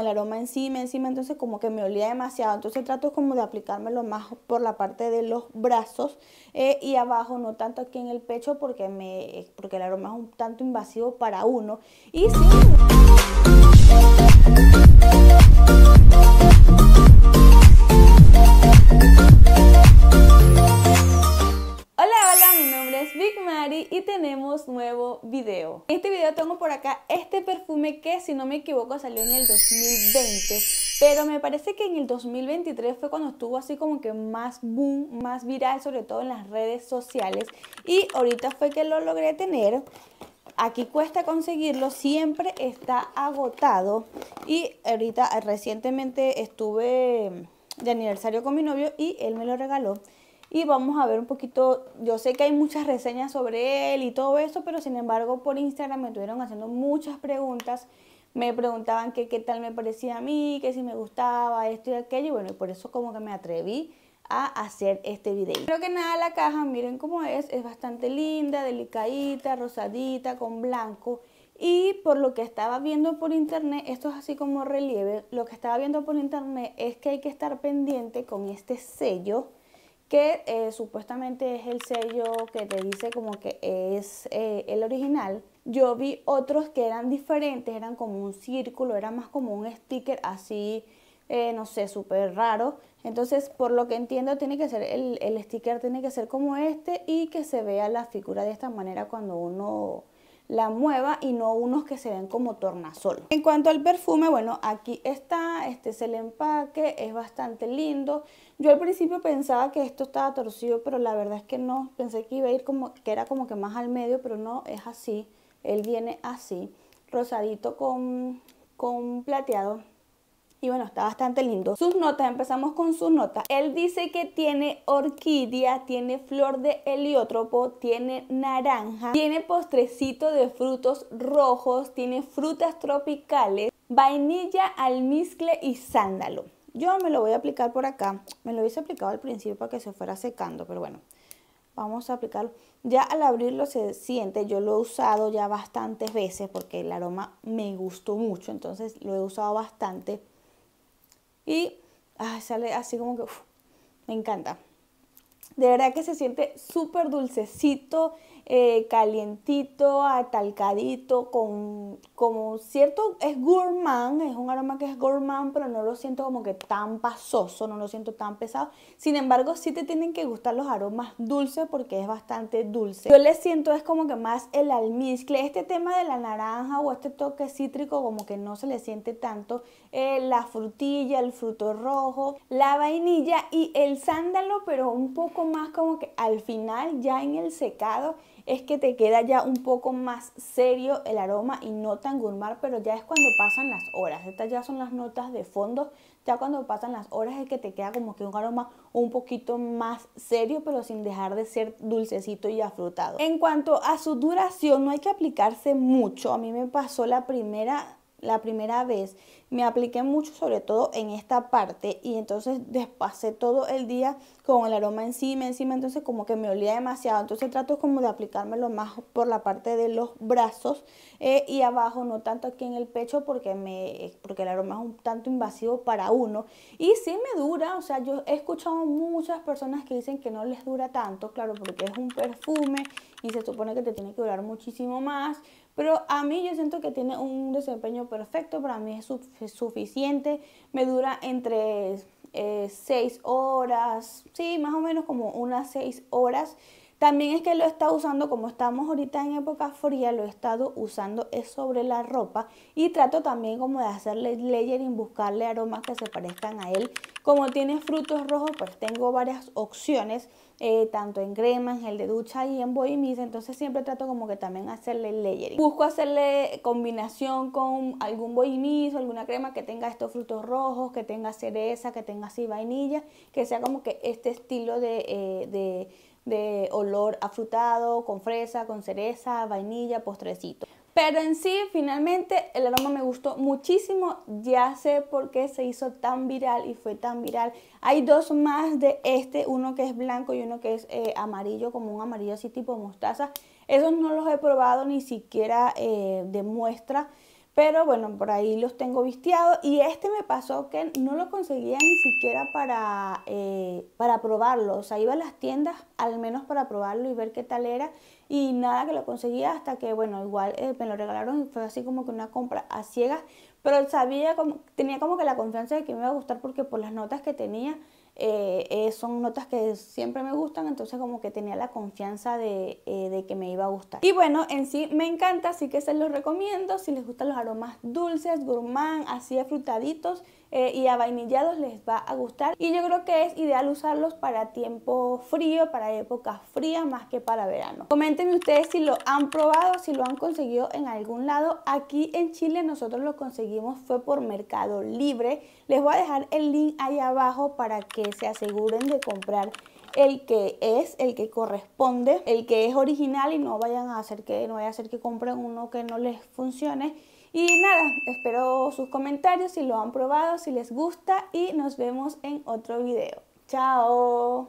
el aroma encima, encima, entonces como que me olía demasiado. Entonces trato como de aplicármelo más por la parte de los brazos eh, y abajo, no tanto aquí en el pecho porque, me, porque el aroma es un tanto invasivo para uno. Y sí... Mari y tenemos nuevo video. En este video tengo por acá este perfume que si no me equivoco salió en el 2020, pero me parece que en el 2023 fue cuando estuvo así como que más boom, más viral, sobre todo en las redes sociales y ahorita fue que lo logré tener. Aquí cuesta conseguirlo, siempre está agotado y ahorita eh, recientemente estuve de aniversario con mi novio y él me lo regaló y vamos a ver un poquito, yo sé que hay muchas reseñas sobre él y todo eso, pero sin embargo por Instagram me estuvieron haciendo muchas preguntas, me preguntaban que qué tal me parecía a mí, que si me gustaba esto y aquello, y bueno, y por eso como que me atreví a hacer este video. Creo que nada la caja, miren cómo es, es bastante linda, delicadita, rosadita, con blanco. Y por lo que estaba viendo por internet, esto es así como relieve, lo que estaba viendo por internet es que hay que estar pendiente con este sello que eh, supuestamente es el sello que te dice como que es eh, el original. Yo vi otros que eran diferentes, eran como un círculo, era más como un sticker así, eh, no sé, súper raro. Entonces, por lo que entiendo, tiene que ser el sticker tiene que ser como este y que se vea la figura de esta manera cuando uno la mueva y no unos que se ven como tornasol. En cuanto al perfume, bueno, aquí está, este es el empaque, es bastante lindo. Yo al principio pensaba que esto estaba torcido, pero la verdad es que no, pensé que iba a ir como, que era como que más al medio, pero no, es así, él viene así, rosadito con, con plateado, y bueno, está bastante lindo. Sus notas, empezamos con sus notas. Él dice que tiene orquídea, tiene flor de heliótropo, tiene naranja, tiene postrecito de frutos rojos, tiene frutas tropicales, vainilla, almizcle y sándalo. Yo me lo voy a aplicar por acá. Me lo hubiese aplicado al principio para que se fuera secando, pero bueno. Vamos a aplicarlo. Ya al abrirlo se siente, yo lo he usado ya bastantes veces porque el aroma me gustó mucho, entonces lo he usado bastante y ah, sale así como que me encanta. De verdad que se siente súper dulcecito, eh, calientito, atalcadito, con como cierto, es gourmand, es un aroma que es gourmand, pero no lo siento como que tan pasoso, no lo siento tan pesado. Sin embargo, sí te tienen que gustar los aromas dulces porque es bastante dulce. Yo le siento es como que más el almizcle, este tema de la naranja o este toque cítrico como que no se le siente tanto. Eh, la frutilla, el fruto rojo, la vainilla y el sándalo, pero un poco más como que al final ya en el secado es que te queda ya un poco más serio el aroma y no tan gourmand, pero ya es cuando pasan las horas. Estas ya son las notas de fondo. Ya cuando pasan las horas es que te queda como que un aroma un poquito más serio, pero sin dejar de ser dulcecito y afrutado. En cuanto a su duración, no hay que aplicarse mucho. A mí me pasó la primera la primera vez me apliqué mucho sobre todo en esta parte y entonces despacé todo el día con el aroma encima, encima, entonces como que me olía demasiado, entonces trato como de aplicármelo más por la parte de los brazos eh, y abajo, no tanto aquí en el pecho porque, me, porque el aroma es un tanto invasivo para uno y sí me dura, o sea, yo he escuchado muchas personas que dicen que no les dura tanto, claro, porque es un perfume y se supone que te tiene que durar muchísimo más, pero a mí yo siento que tiene un desempeño perfecto, para mí es suficiente suficiente. Me dura entre eh, seis horas, sí, más o menos como unas seis horas. También es que lo está usando, como estamos ahorita en época fría, lo he estado usando es sobre la ropa y trato también como de hacerle layering, buscarle aromas que se parezcan a él. Como tiene frutos rojos, pues tengo varias opciones, eh, tanto en crema, en gel de ducha y en body entonces siempre trato como que también hacerle layering. Busco hacerle combinación con algún body o alguna crema que tenga estos frutos rojos, que tenga cereza, que tenga así vainilla, que sea como que este estilo de eh, de olor afrutado, con fresa, con cereza, vainilla, postrecito. Pero en sí, finalmente, el aroma me gustó muchísimo. Ya sé por qué se hizo tan viral y fue tan viral. Hay dos más de este, uno que es blanco y uno que es eh, amarillo, como un amarillo así tipo mostaza. Esos no los he probado ni siquiera eh, de muestra. Pero bueno, por ahí los tengo visteados y este me pasó que no lo conseguía ni siquiera para, eh, para probarlo. O sea, iba a las tiendas al menos para probarlo y ver qué tal era y nada que lo conseguía hasta que, bueno, igual eh, me lo regalaron y fue así como que una compra a ciegas pero sabía, como, tenía como que la confianza de que me iba a gustar porque por las notas que tenía, eh, eh, son notas que siempre me gustan, entonces como que tenía la confianza eh, de, que me iba a gustar. Y bueno, en sí me encanta, así que se los recomiendo. Si les gustan los aromas dulces, gourmand, así afrutaditos y vainillados les va a gustar. Y yo creo que es ideal usarlos para tiempo frío, para épocas frías, más que para verano. Coméntenme ustedes si lo han probado, si lo han conseguido en algún lado. Aquí en Chile nosotros lo conseguimos fue por Mercado Libre. Les voy a dejar el link ahí abajo para que se aseguren de comprar el que es, el que corresponde, el que es original y no vayan a hacer que, no vaya a hacer que compren uno que no les funcione. Y nada, espero sus comentarios si lo han probado, si les gusta y nos vemos en otro video. ¡Chao!